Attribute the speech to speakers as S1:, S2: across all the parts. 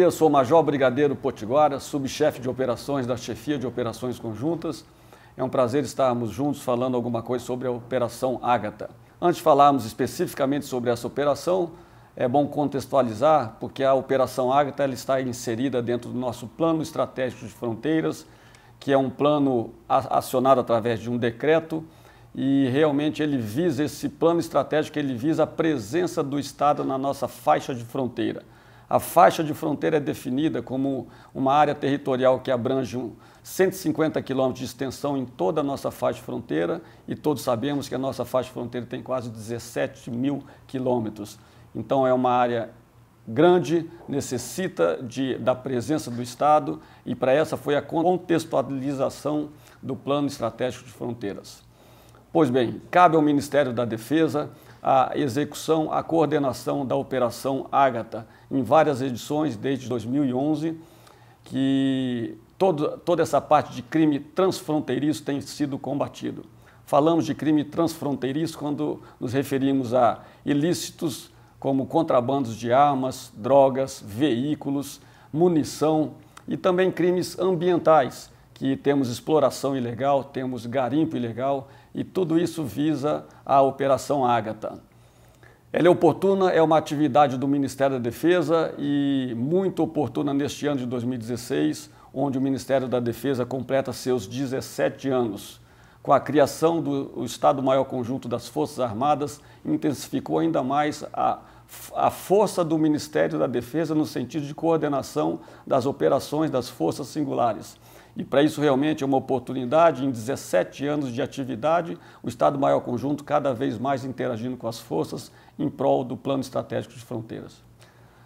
S1: Eu sou o Major Brigadeiro Potiguara, subchefe de operações da Chefia de Operações Conjuntas. É um prazer estarmos juntos falando alguma coisa sobre a Operação Ágata. Antes de falarmos especificamente sobre essa operação, é bom contextualizar, porque a Operação Ágata está inserida dentro do nosso Plano Estratégico de Fronteiras, que é um plano acionado através de um decreto e realmente ele visa esse plano estratégico, ele visa a presença do Estado na nossa faixa de fronteira. A faixa de fronteira é definida como uma área territorial que abrange 150 quilômetros de extensão em toda a nossa faixa de fronteira e todos sabemos que a nossa faixa de fronteira tem quase 17 mil quilômetros. Então é uma área grande, necessita de, da presença do Estado e para essa foi a contextualização do Plano Estratégico de Fronteiras. Pois bem, cabe ao Ministério da Defesa a execução, a coordenação da Operação Ágata, em várias edições desde 2011, que todo, toda essa parte de crime transfronteiriço tem sido combatido. Falamos de crime transfronteiriço quando nos referimos a ilícitos como contrabandos de armas, drogas, veículos, munição e também crimes ambientais, que temos exploração ilegal, temos garimpo ilegal e tudo isso visa a Operação Ágata. Ela é oportuna, é uma atividade do Ministério da Defesa e muito oportuna neste ano de 2016, onde o Ministério da Defesa completa seus 17 anos. Com a criação do Estado-Maior Conjunto das Forças Armadas, intensificou ainda mais a, a força do Ministério da Defesa no sentido de coordenação das operações das forças singulares. E para isso realmente é uma oportunidade, em 17 anos de atividade, o Estado-Maior Conjunto cada vez mais interagindo com as forças em prol do Plano Estratégico de Fronteiras.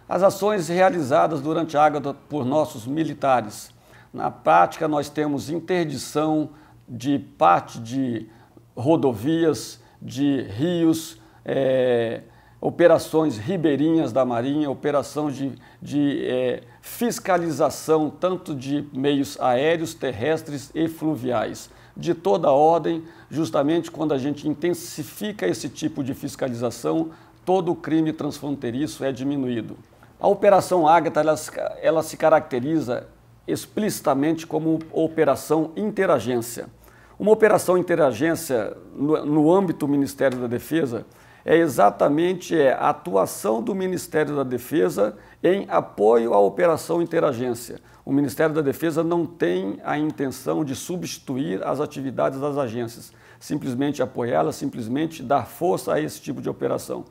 S1: As ações realizadas durante a Ágata por nossos militares. Na prática, nós temos interdição de parte de rodovias, de rios, é, operações ribeirinhas da Marinha, operações de, de é, fiscalização tanto de meios aéreos, terrestres e fluviais. De toda ordem, justamente quando a gente intensifica esse tipo de fiscalização, todo o crime transfronteiriço é diminuído. A Operação Ágata ela, ela se caracteriza explicitamente como Operação Interagência. Uma operação interagência no, no âmbito do Ministério da Defesa é exatamente é, a atuação do Ministério da Defesa em apoio à operação interagência. O Ministério da Defesa não tem a intenção de substituir as atividades das agências, simplesmente apoiá-las, simplesmente dar força a esse tipo de operação.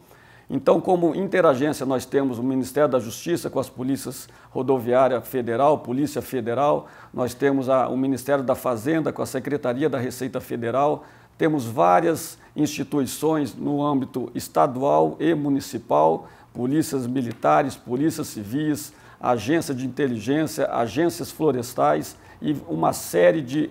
S1: Então, como interagência, nós temos o Ministério da Justiça com as polícias rodoviária federal, Polícia Federal, nós temos a, o Ministério da Fazenda com a Secretaria da Receita Federal, temos várias instituições no âmbito estadual e municipal, polícias militares, polícias civis, agência de inteligência, agências florestais e uma série de,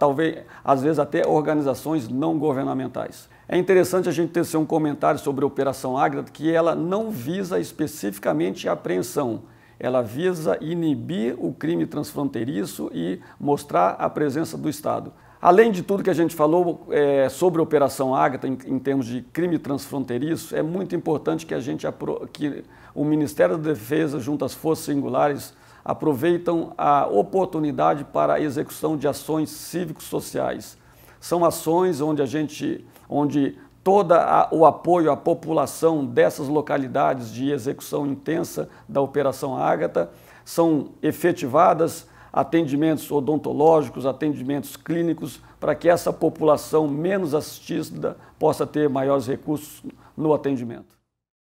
S1: talvez, às vezes até organizações não governamentais. É interessante a gente ter um comentário sobre a Operação Águeda, que ela não visa especificamente a apreensão, ela visa inibir o crime transfronteiriço e mostrar a presença do Estado. Além de tudo que a gente falou é, sobre a Operação Ágata, em, em, termos de crime transfronteiriço, é muito importante que, a gente que o Ministério da Defesa, junto às forças singulares, aproveitam a oportunidade para a execução de ações cívicos-sociais. São ações onde a gente, onde todo o apoio à população dessas localidades de execução intensa da Operação Ágata são efetivadas atendimentos odontológicos, atendimentos clínicos, para que essa população menos assistida possa ter maiores recursos no atendimento.